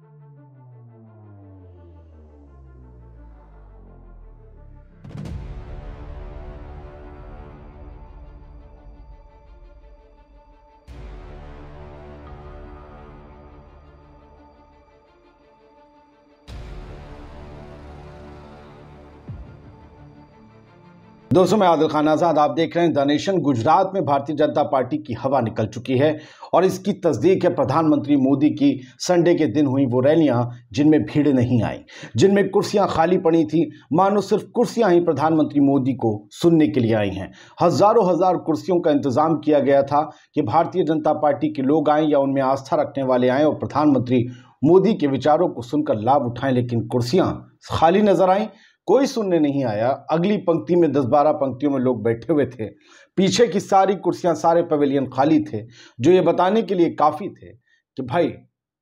thank you दोस्तों मैं आदिल खान आजाद आप देख रहे हैं द नेशन गुजरात में भारतीय जनता पार्टी की हवा निकल चुकी है और इसकी तस्दीक है प्रधानमंत्री मोदी की संडे के दिन हुई वो रैलियां जिनमें भीड़ नहीं आई जिनमें कुर्सियां खाली पड़ी थी मानो सिर्फ कुर्सियां ही प्रधानमंत्री मोदी को सुनने के लिए आई हैं हजारों हजार कुर्सियों का इंतजाम किया गया था कि भारतीय जनता पार्टी के लोग आए या उनमें आस्था रखने वाले आएँ और प्रधानमंत्री मोदी के विचारों को सुनकर लाभ उठाएं लेकिन कुर्सियाँ खाली नजर आईं कोई सुनने नहीं आया अगली पंक्ति में दस बारह पंक्तियों में लोग बैठे हुए थे पीछे की सारी कुर्सियां सारे पवेलियन खाली थे जो ये बताने के लिए काफ़ी थे कि भाई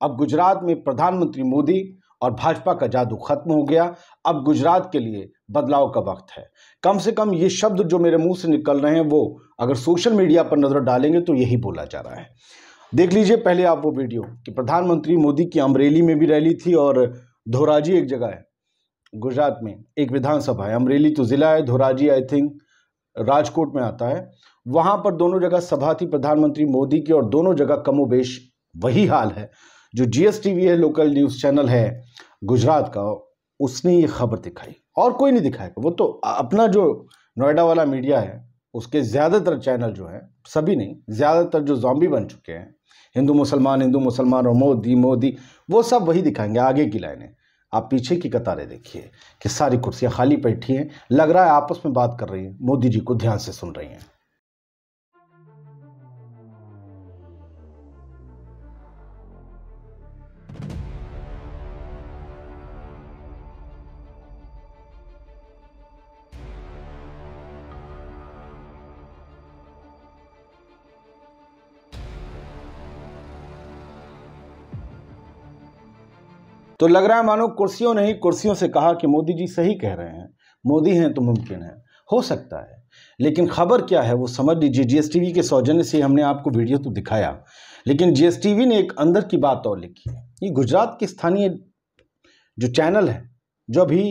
अब गुजरात में प्रधानमंत्री मोदी और भाजपा का जादू खत्म हो गया अब गुजरात के लिए बदलाव का वक्त है कम से कम ये शब्द जो मेरे मुंह से निकल रहे हैं वो अगर सोशल मीडिया पर नज़र डालेंगे तो यही बोला जा रहा है देख लीजिए पहले आप वो वीडियो कि प्रधानमंत्री मोदी की अमरेली में भी रैली थी और धोराजी एक जगह है गुजरात में एक विधानसभा है अमरेली तो ज़िला है धोराजी आई थिंक राजकोट में आता है वहाँ पर दोनों जगह सभा थी प्रधानमंत्री मोदी की और दोनों जगह कमोबेश वही हाल है जो जी एस टी वी है लोकल न्यूज़ चैनल है गुजरात का उसने ये खबर दिखाई और कोई नहीं दिखाएगा वो तो अपना जो नोएडा वाला मीडिया है उसके ज़्यादातर चैनल जो है सभी नहीं ज़्यादातर जो जॉम्बी बन चुके हैं हिंदू मुसलमान हिंदू मुसलमान और मोदी मोदी वो सब वही दिखाएंगे आगे की लाइनें आप पीछे की कतारें देखिए कि सारी कुर्सियां खाली बैठी हैं लग रहा है आपस में बात कर रही हैं मोदी जी को ध्यान से सुन रही हैं तो लग रहा है मानो कुर्सियों ने ही कुर्सियों से कहा कि मोदी जी सही कह रहे हैं मोदी हैं तो मुमकिन है हो सकता है लेकिन खबर क्या है वो समझ लीजिए जीएसटीवी के सौजन्य से हमने आपको वीडियो तो दिखाया लेकिन जीएसटीवी ने एक अंदर की बात और लिखी है ये गुजरात के स्थानीय जो चैनल है जो अभी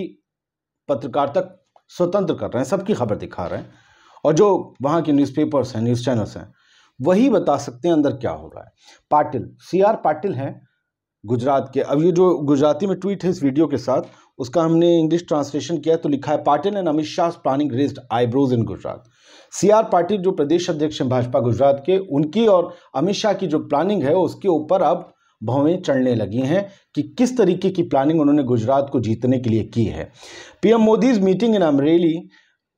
पत्रकार तक स्वतंत्र कर रहे हैं सबकी खबर दिखा रहे हैं और जो वहाँ के न्यूज़पेपर्स हैं न्यूज़ चैनल्स हैं वही बता सकते हैं अंदर क्या हो रहा है पाटिल सी आर पाटिल हैं गुजरात के अब ये जो गुजराती में ट्वीट है इस वीडियो के साथ उसका हमने इंग्लिश ट्रांसलेशन किया तो लिखा है Patil and Amit Shah planning raised eyebrows in Gujarat C R Patil जो प्रदेश अध्यक्ष हैं भाजपा गुजरात के उनकी और अमित शाह की जो प्लानिंग है उसके ऊपर अब भवें चढ़ने लगी हैं कि किस तरीके की प्लानिंग उन्होंने गुजरात को जीतने के लिए की है PM Modi's meeting in Amreli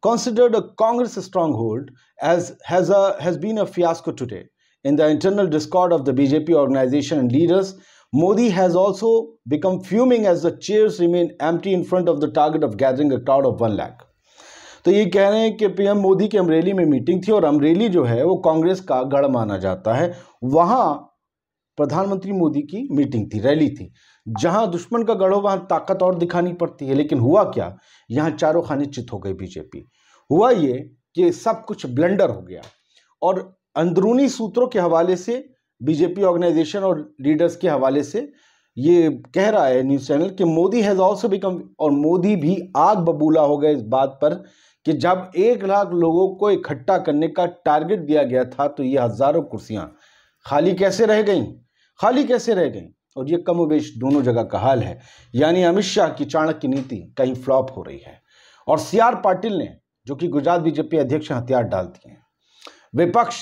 considered a Congress stronghold as has, a, has been a fiasco today in the internal discord of the BJP organisation and leaders Modi has also become fuming as the chairs remain empty in front of the target of gathering a crowd of one lakh. तो ये कह रहे हैं कि PM Modi की अमरेली में meeting थी और अमरेली जो है वो कांग्रेस का गढ़ माना जाता है वहां प्रधानमंत्री मोदी की मीटिंग थी रैली थी जहां दुश्मन का गढ़ हो वहां ताकत और दिखानी पड़ती है लेकिन हुआ क्या यहां चारों खाने चित हो गई बीजेपी हुआ ये कि सब कुछ ब्लेंडर हो गया और अंदरूनी सूत्रों के हवाले से बीजेपी ऑर्गेनाइजेशन और लीडर्स के हवाले से ये कह रहा है न्यूज़ चैनल कि मोदी हैज़ ऑल्सो बिकम और मोदी भी आग बबूला हो गया इस बात पर कि जब एक लाख लोगों को इकट्ठा करने का टारगेट दिया गया था तो ये हज़ारों कुर्सियाँ खाली कैसे रह गई खाली कैसे रह गई और ये कम दोनों जगह का हाल है यानी अमित शाह की चाणक्य नीति कहीं फ्लॉप हो रही है और सी आर पाटिल ने जो कि गुजरात बीजेपी अध्यक्ष हथियार डाल दिए विपक्ष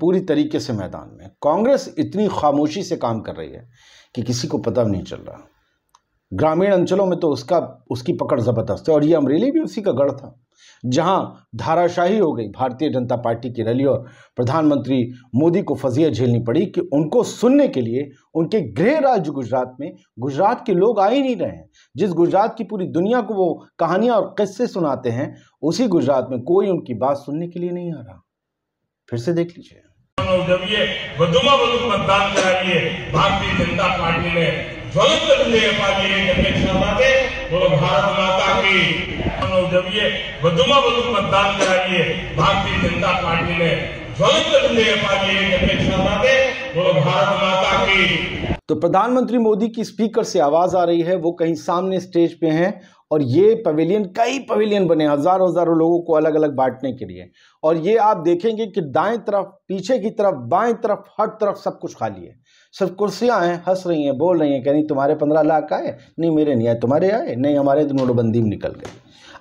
पूरी तरीके से मैदान में कांग्रेस इतनी खामोशी से काम कर रही है कि किसी को पता नहीं चल रहा ग्रामीण अंचलों में तो उसका उसकी पकड़ ज़बरदस्त है और ये अमरेली भी उसी का गढ़ था जहां धाराशाही हो गई भारतीय जनता पार्टी की रैली और प्रधानमंत्री मोदी को फजिया झेलनी पड़ी कि उनको सुनने के लिए उनके गृह राज्य गुजरात में गुजरात के लोग आ ही नहीं रहे हैं जिस गुजरात की पूरी दुनिया को वो कहानियां और किस्से सुनाते हैं उसी गुजरात में कोई उनकी बात सुनने के लिए नहीं आ रहा फिर से देख लीजिए मतदान कराइए भारतीय जनता पार्टी ने ज्वलत विजय पाए भारत माता की जबिए मतदान कराइए भारतीय जनता पार्टी ने ज्वलत विजय पाए भारत माता की तो प्रधानमंत्री मोदी की स्पीकर से आवाज आ रही है वो कहीं सामने स्टेज पे हैं और ये पवेलियन कई पवेलियन बने हज़ारों हज़ारों लोगों को अलग अलग बांटने के लिए और ये आप देखेंगे कि दाएं तरफ पीछे की तरफ बाएं तरफ हर तरफ सब कुछ खाली है सिर्फ कुर्सियां हैं हंस रही हैं बोल रही हैं कह नहीं तुम्हारे पंद्रह लाख आए नहीं मेरे नहीं आए तुम्हारे आए नहीं हमारे तो नोटबंदी में निकल गए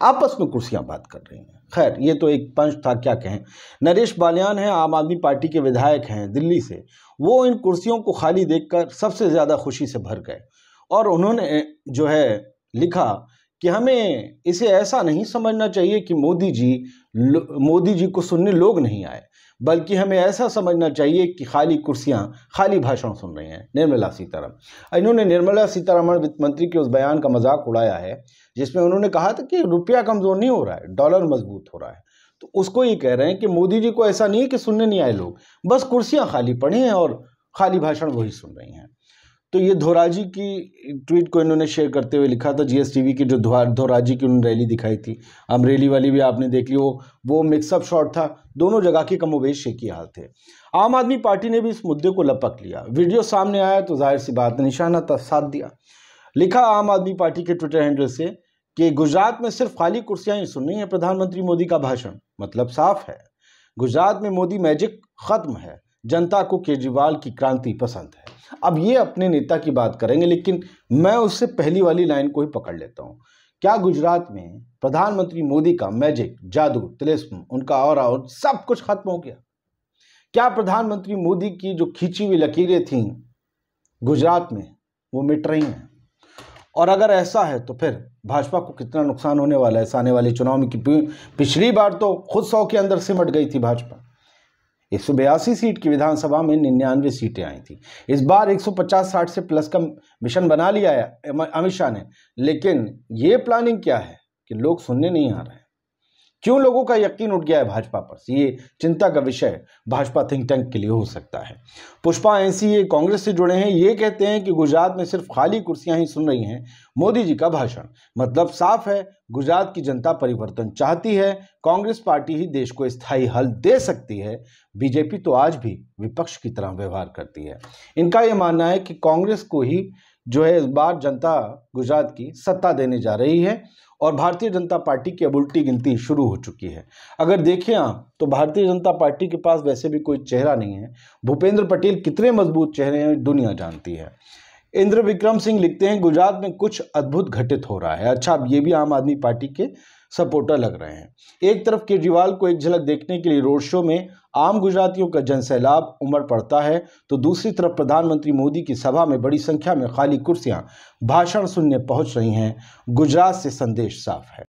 आपस में कुर्सियां बात कर रही हैं खैर ये तो एक पंच था क्या कहें नरेश बालियान हैं आम आदमी पार्टी के विधायक हैं दिल्ली से वो इन कुर्सियों को खाली देखकर सबसे ज़्यादा खुशी से भर गए और उन्होंने जो है लिखा कि हमें इसे ऐसा नहीं समझना चाहिए कि मोदी जी मोदी जी को सुनने लोग नहीं आए बल्कि हमें ऐसा समझना चाहिए कि खाली कुर्सियां खाली भाषण सुन रहे हैं निर्मला सीतारामन इन्होंने निर्मला सीतारामन वित्त मंत्री के उस बयान का मजाक उड़ाया है जिसमें उन्होंने कहा था कि रुपया कमज़ोर नहीं हो रहा है डॉलर मजबूत हो रहा है तो उसको ये कह रहे हैं कि मोदी जी को ऐसा नहीं है कि सुनने नहीं आए लोग बस कुर्सियाँ खाली पड़ी हैं और खाली भाषण वही सुन रही हैं तो ये धोराजी की ट्वीट को इन्होंने शेयर करते हुए लिखा था जीएसटीवी की जो धोराजी की उन्होंने रैली दिखाई थी अमरेली वाली भी आपने देख ली वो वो मिक्सअप शॉट था दोनों जगह के कमोवेश ही हाल थे आम आदमी पार्टी ने भी इस मुद्दे को लपक लिया वीडियो सामने आया तो जाहिर सी बात निशाना था साथ दिया लिखा आम आदमी पार्टी के ट्विटर हैंडल से कि गुजरात में सिर्फ खाली कुर्सियाँ ही सुन रही हैं प्रधानमंत्री मोदी का भाषण मतलब साफ है गुजरात में मोदी मैजिक खत्म है जनता को केजरीवाल की क्रांति पसंद है अब ये अपने नेता की बात करेंगे लेकिन मैं उससे पहली वाली लाइन को ही पकड़ लेता हूँ क्या गुजरात में प्रधानमंत्री मोदी का मैजिक जादू तिलिस्म उनका और, और सब कुछ खत्म हो गया क्या प्रधानमंत्री मोदी की जो खींची हुई लकीरें थीं गुजरात में वो मिट रही हैं और अगर ऐसा है तो फिर भाजपा को कितना नुकसान होने वाला है आने वाले चुनाव में पिछली बार तो खुद सौ के अंदर सिमट गई थी भाजपा एक सीट की विधानसभा में निन्यानवे सीटें आई थी इस बार 150-60 से प्लस का मिशन बना लिया है अमित शाह ने लेकिन ये प्लानिंग क्या है कि लोग सुनने नहीं आ रहे क्यों लोगों का यकीन उठ गया है भाजपा पर ये चिंता का विषय भाजपा थिंक टैंक के लिए हो सकता है पुष्पा एनसीए कांग्रेस से जुड़े हैं ये कहते हैं कि गुजरात में सिर्फ खाली कुर्सियां ही सुन रही हैं मोदी जी का भाषण मतलब साफ है गुजरात की जनता परिवर्तन चाहती है कांग्रेस पार्टी ही देश को स्थायी हल दे सकती है बीजेपी तो आज भी विपक्ष की तरह व्यवहार करती है इनका ये मानना है कि कांग्रेस को ही जो है इस बार जनता गुजरात की सत्ता देने जा रही है और भारतीय जनता पार्टी की अब उल्टी गिनती शुरू हो चुकी है अगर देखें आप तो भारतीय जनता पार्टी के पास वैसे भी कोई चेहरा नहीं है भूपेंद्र पटेल कितने मजबूत चेहरे हैं दुनिया जानती है इंद्र विक्रम सिंह लिखते हैं गुजरात में कुछ अद्भुत घटित हो रहा है अच्छा अब ये भी आम आदमी पार्टी के सपोर्टर लग रहे हैं एक तरफ केजरीवाल को एक झलक देखने के लिए रोड शो में आम गुजरातियों का जनसैलाब उमड़ पड़ता है तो दूसरी तरफ प्रधानमंत्री मोदी की सभा में बड़ी संख्या में खाली कुर्सियां भाषण सुनने पहुंच रही हैं गुजरात से संदेश साफ है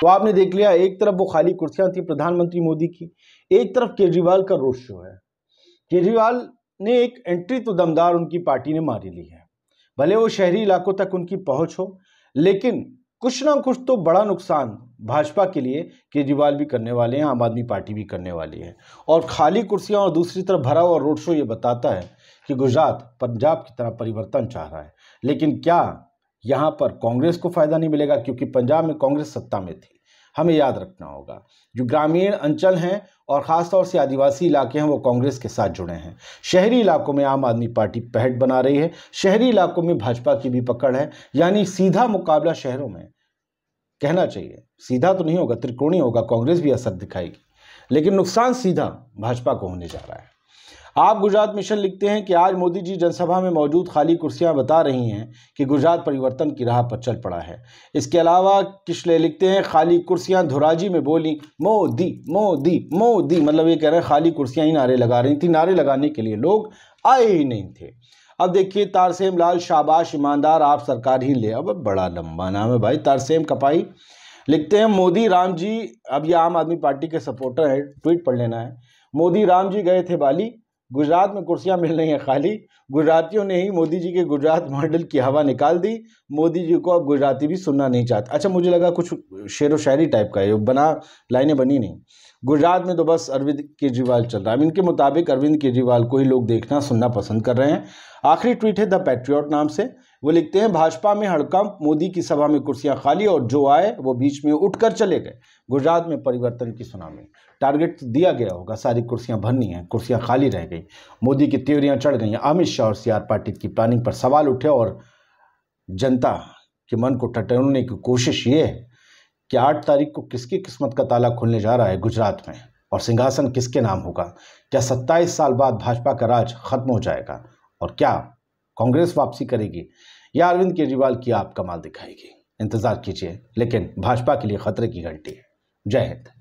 तो आपने देख लिया एक तरफ वो खाली कुर्सियां थी प्रधानमंत्री मोदी की एक तरफ केजरीवाल का रोड शो है केजरीवाल ने एक एंट्री तो दमदार उनकी पार्टी ने मारी ली है भले वो शहरी इलाकों तक उनकी पहुंच हो लेकिन कुछ ना कुछ तो बड़ा नुकसान भाजपा के लिए केजरीवाल भी करने वाले हैं आम आदमी पार्टी भी करने वाली है और खाली कुर्सियां और दूसरी तरफ भरा हुआ रोड शो ये बताता है कि गुजरात पंजाब की तरह परिवर्तन चाह रहा है लेकिन क्या यहाँ पर कांग्रेस को फ़ायदा नहीं मिलेगा क्योंकि पंजाब में कांग्रेस सत्ता में थी हमें याद रखना होगा जो ग्रामीण अंचल हैं और ख़ासतौर से आदिवासी इलाके हैं वो कांग्रेस के साथ जुड़े हैं शहरी इलाकों में आम आदमी पार्टी पहट बना रही है शहरी इलाकों में भाजपा की भी पकड़ है यानी सीधा मुकाबला शहरों में कहना चाहिए सीधा तो नहीं होगा त्रिकोणी होगा कांग्रेस भी असर दिखाएगी लेकिन नुकसान सीधा भाजपा को होने जा रहा है आप गुजरात मिशन लिखते हैं कि आज मोदी जी जनसभा में मौजूद खाली कुर्सियां बता रही हैं कि गुजरात परिवर्तन की राह पर चल पड़ा है इसके अलावा किशले लिखते हैं खाली कुर्सियां धुराजी में बोली मोदी मोदी मोदी मतलब ये कह रहे हैं खाली कुर्सियां ही नारे लगा रही थी नारे लगाने के लिए लोग आए ही नहीं थे अब देखिए तारसेम लाल शाबाश ईमानदार आप सरकार ही ले अब बड़ा लंबा नाम है भाई तारसेम कपाई लिखते हैं मोदी राम जी अब ये आम आदमी पार्टी के सपोर्टर हैं ट्वीट पढ़ लेना है मोदी राम जी गए थे बाली गुजरात में कुर्सियां मिल रही हैं खाली गुजरातियों ने ही मोदी जी के गुजरात मॉडल की हवा निकाल दी मोदी जी को अब गुजराती भी सुनना नहीं चाहता अच्छा मुझे लगा कुछ शेर व शायरी टाइप का है बना लाइनें बनी नहीं गुजरात में तो बस अरविंद केजरीवाल चल रहा है इनके मुताबिक अरविंद केजरीवाल को ही लोग देखना सुनना पसंद कर रहे हैं आखिरी ट्वीट है द पैट्रियॉट नाम से वो लिखते हैं भाजपा में हड़कंप मोदी की सभा में कुर्सियां खाली और जो आए वो बीच में उठकर चले गए गुजरात में परिवर्तन की सुनामी टारगेट तो दिया गया होगा सारी कुर्सियां भरनी हैं कुर्सियां खाली रह गई मोदी की त्योरियां चढ़ गई अमित शाह और सी आर पाटिल की प्लानिंग पर सवाल उठे और जनता के मन को टटोलने की कोशिश ये है कि आठ तारीख को किसकी किस्मत का ताला खुलने जा रहा है गुजरात में और सिंहासन किसके नाम होगा क्या सत्ताईस साल बाद भाजपा का राज खत्म हो जाएगा और क्या कांग्रेस वापसी करेगी या अरविंद केजरीवाल की आप कमाल दिखाएगी इंतजार कीजिए लेकिन भाजपा के लिए खतरे की घंटी है जय हिंद